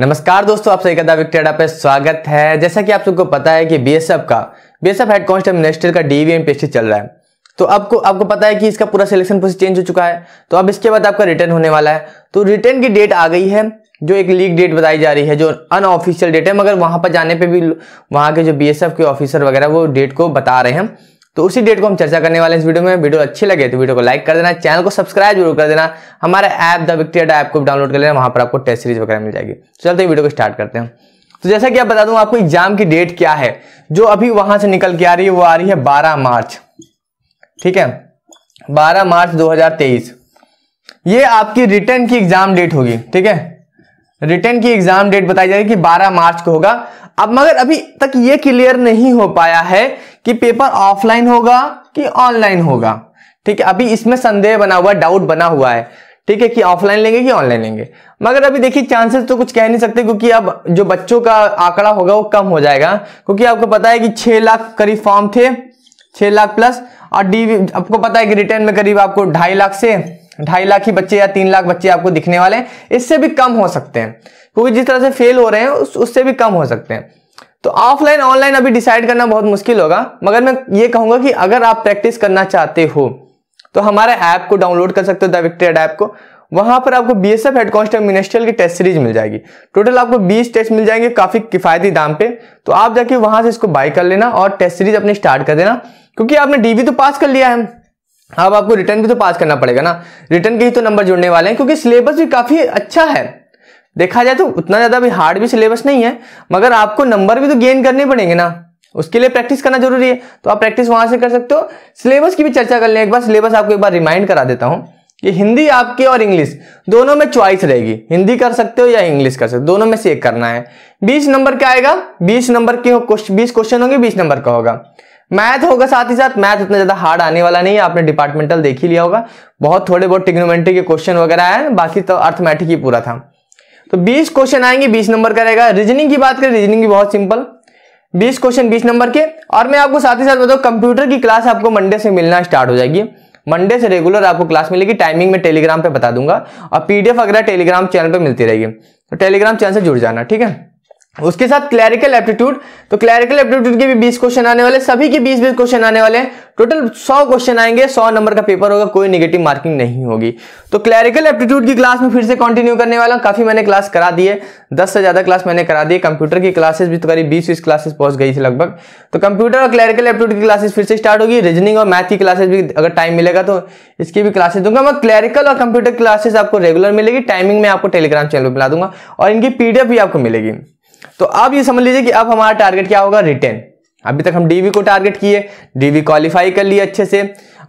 नमस्कार दोस्तों आप सभी का विक्टेडा पे स्वागत है जैसा कि आप सबको पता है कि बीएसएफ का बीएसएफ हेड कांस्टेबल मिनिस्टर का डीवीएम पीएससी चल रहा है तो आपको आपको पता है कि इसका पूरा सिलेक्शन प्रोसेस चेंज हो चुका है तो अब इसके बाद आपका रिटर्न होने वाला है तो रिटर्न की डेट आ गई है जो एक लीक डेट बताई जा रही है जो अनऑफिशियल डेट है मगर वहां पर जाने पर भी वहां के जो बी के ऑफिसर वगैरह वो डेट को बता रहे हैं तो उसी डेट को हम चर्चा करने वाले इस वीडियो में वीडियो अच्छी लगे तो वीडियो को लाइक कर देना चैनल को सब्सक्राइब जरूर कर देना हमारा ऐप द विक्टेड ऐप को डाउनलोड कर लेना वहां पर आपको टेस्ट सीरीज वगैरह मिल जाएगी तो चलते वीडियो को स्टार्ट करते हैं तो जैसा कि आप बता दूं आपको एग्जाम की डेट क्या है जो अभी वहां से निकल के आ रही है वो आ रही है 12 मार्च ठीक है 12 मार्च 2023 ये आपकी रिटर्न की एग्जाम डेट होगी ठीक है रिटर्न की एग्जाम डेट बताई है कि बारह मार्च को होगा अब मगर अभी तक ये क्लियर नहीं हो पाया है कि पेपर ऑफलाइन होगा कि ऑनलाइन होगा ठीक है अभी इसमें संदेह बना हुआ डाउट बना हुआ है ठीक है कि ऑफलाइन लेंगे कि ऑनलाइन लेंगे मगर अभी देखिए चांसेस तो कुछ कह नहीं सकते क्योंकि अब जो बच्चों का आंकड़ा होगा वो कम हो जाएगा क्योंकि आपको पता है कि छह लाख करीब फॉर्म थे छह लाख प्लस और डी आपको पता है कि रिटर्न में करीब आपको ढाई लाख से ढाई लाख ही बच्चे या तीन लाख बच्चे आपको दिखने वाले हैं इससे भी कम हो सकते हैं क्योंकि जिस तरह से फेल हो रहे हैं उस, उससे भी कम हो सकते हैं तो ऑफलाइन ऑनलाइन अभी डिसाइड करना बहुत मुश्किल होगा मगर मैं ये कहूंगा कि अगर आप प्रैक्टिस करना चाहते हो तो हमारे ऐप को डाउनलोड कर सकते हो द विक्ट्रेड ऐप को वहां पर आपको B S F head constable ministerial की टेस्ट सीरीज मिल जाएगी टोटल आपको 20 टेस्ट मिल जाएंगे काफी किफायती दाम पे तो आप जाके वहां से इसको बाय कर लेना और टेस्ट सीरीज अपने स्टार्ट कर देना क्योंकि आपने डीवी तो पास कर लिया है अब आपको रिटर्न भी तो पास करना पड़ेगा ना रिटर्न के ही तो नंबर जुड़ने वाले हैं क्योंकि सिलेबस भी काफ़ी अच्छा है देखा जाए तो उतना ज़्यादा भी हार्ड भी सिलेबस नहीं है मगर आपको नंबर भी तो गेन करने पड़ेंगे ना उसके लिए प्रैक्टिस करना जरूरी है तो आप प्रैक्टिस वहां से कर सकते हो सिलेबस की भी चर्चा कर लें एक बार सिलेबस आपको एक बार रिमाइंड करा देता हूं कि हिंदी आपके और इंग्लिश दोनों में चॉइस रहेगी हिंदी कर सकते हो या इंग्लिश कर सकते हो दोनों में से एक करना है बीस नंबर क्या आएगा बीस नंबर के बीस क्वेश्चन होंगे बीस नंबर का होगा मैथ होगा साथ ही साथ मैथ इतना ज्यादा हार्ड आने वाला नहीं है आपने डिपार्टमेंटल देख ही लिया होगा बहुत थोड़े बहुत टिग्नोमेंट्री के क्वेश्चन वगैरह आए बाकी तो अर्थमेटिक ही पूरा था तो 20 क्वेश्चन आएंगे 20 नंबर का रहेगा रीजनिंग की बात करें रीजनिंग भी बहुत सिंपल 20 क्वेश्चन 20 नंबर के और मैं आपको साथ ही साथ बताऊँ कंप्यूटर की क्लास आपको मंडे से मिलना स्टार्ट हो जाएगी मंडे से रेगुलर आपको क्लास मिलेगी टाइमिंग में टेलीग्राम पे बता दूंगा और पीडीएफ वगैरह टेलीग्राम चैनल पे मिलती रहेगी तो टेलीग्राम चैनल से जुड़ जाना ठीक है उसके साथ क्लैरिकल एप्टीट्यूड तो क्लैरिकल एप्टीट्यूड के भी बीस क्वेश्चन आने वाले सभी के बीस बीस क्वेश्चन आने वाले हैं टोटल सौ क्वेश्चन आएंगे सौ नंबर का पेपर होगा कोई निगेटिव मार्किंग नहीं होगी तो क्लैरिकल एप्टीट्यूड की क्लास में फिर से कंटिन्यू करने वाला काफी मैंने क्लास करा दी है दस से ज्यादा क्लास मैंने करा दी कंप्यूटर की क्लासेस भी तो करीब बीस बीस क्लासेस पहुंच गई थी लगभग तो कंप्यूटर और क्लैरिकल एप्टीट्यूड की क्लासेस फिर से स्टार्ट होगी रीजनिंग और मैथ की क्लासेस भी अगर टाइम मिलेगा तो इसकी भी क्लासेस दूंगा मैं क्लैरिकल और कंप्यूटर क्लासेस आपको रेगुलर मिलेगी टाइमिंग में आपको टेलीग्राम चैनल पर ला दूंगा और इनकी पीडीएफ भी आपको मिलेगी तो आप ये समझ लीजिए कि अब हमारा टारगेट क्या होगा रिटर्न अभी तक हम डीवी को टारगेट किए डीवी क्वालिफाई कर लिए अच्छे से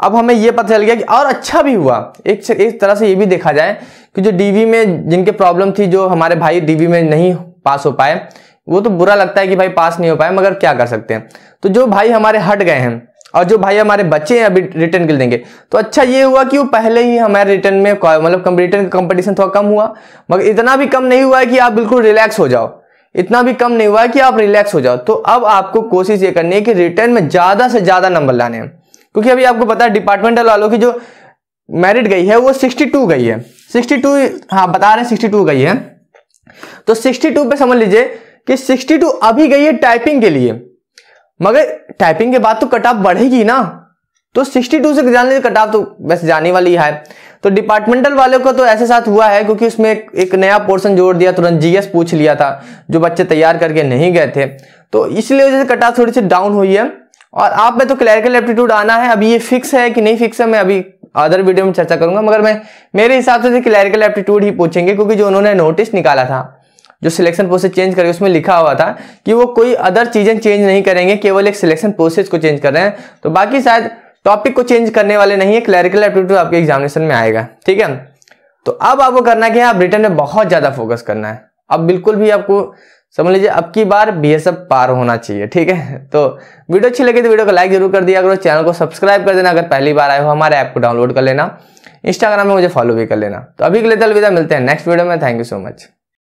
अब हमें यह पता चल गया कि और अच्छा भी हुआ एक एक तरह से ये भी देखा जाए कि जो डीवी में जिनके प्रॉब्लम थी जो हमारे भाई डीवी में नहीं पास हो पाए वो तो बुरा लगता है कि भाई पास नहीं हो पाए मगर क्या कर सकते हैं तो जो भाई हमारे हट गए हैं और जो भाई हमारे बच्चे हैं अभी रिटर्न के देंगे तो अच्छा ये हुआ कि वो पहले ही हमारे रिटर्न में मतलब रिटर्न का कंपटीशन थोड़ा कम हुआ मगर इतना भी कम नहीं हुआ है कि आप बिल्कुल रिलैक्स हो जाओ इतना भी कम नहीं हुआ है कि आप रिलैक्स हो जाओ तो अब आपको कोशिश ये करनी है कि रिटर्न में ज़्यादा से ज़्यादा नंबर लाने हैं क्योंकि अभी आपको पता है डिपार्टमेंटल वालों की जो मेरिट गई है वो 62 गई है 62 हाँ बता रहे हैं 62 गई है तो 62 पे समझ लीजिए कि 62 अभी गई है टाइपिंग के लिए मगर टाइपिंग के बाद तो कट ऑफ बढ़ेगी ना तो 62 से जाने कट ऑफ तो वैसे जाने वाली है तो डिपार्टमेंटल वालों को तो ऐसे साथ हुआ है क्योंकि उसमें एक, एक नया पोर्शन जोड़ दिया तुरंत जीएस पूछ लिया था जो बच्चे तैयार करके नहीं गए थे तो इसलिए वजह से कट ऑफ थोड़ी सी डाउन हुई है और आप में तो क्लैरिकल एप्टीट्यूड आना है अभी ये फिक्स है कि नहीं फिक्स है मैं अभी अदर वीडियो में चर्चा करूंगा मगर मैं मेरे हिसाब से क्लैरिकल तो एप्टीट्यूड ही पूछेंगे क्योंकि जो उन्होंने नोटिस निकाला था जो सिलेक्शन प्रोसेस चेंज करके उसमें लिखा हुआ था कि वो कोई अदर चीजें चेंज नहीं करेंगे केवल एक सिलेक्शन प्रोसेस को चेंज कर रहे हैं तो बाकी शायद टॉपिक को चेंज करने वाले नहीं है क्लैरिकल एप्टीट्यूड आपके एग्जामिनेशन में आएगा ठीक है तो अब आपको करना क्या है आप रिटर्न में बहुत ज्यादा फोकस करना है अब बिल्कुल भी आपको समझ लीजिए अब की बार बी एस पार होना चाहिए ठीक है तो वीडियो अच्छी लगी तो वीडियो को लाइक जरूर कर दिया अगर चैनल को सब्सक्राइब कर देना अगर पहली बार आए हो हमारे ऐप को डाउनलोड कर लेना इंस्टाग्राम में मुझे फॉलो भी कर लेना तो अभी के लिए अलविदा मिलते हैं नेक्स्ट वीडियो में थैंक यू सो मच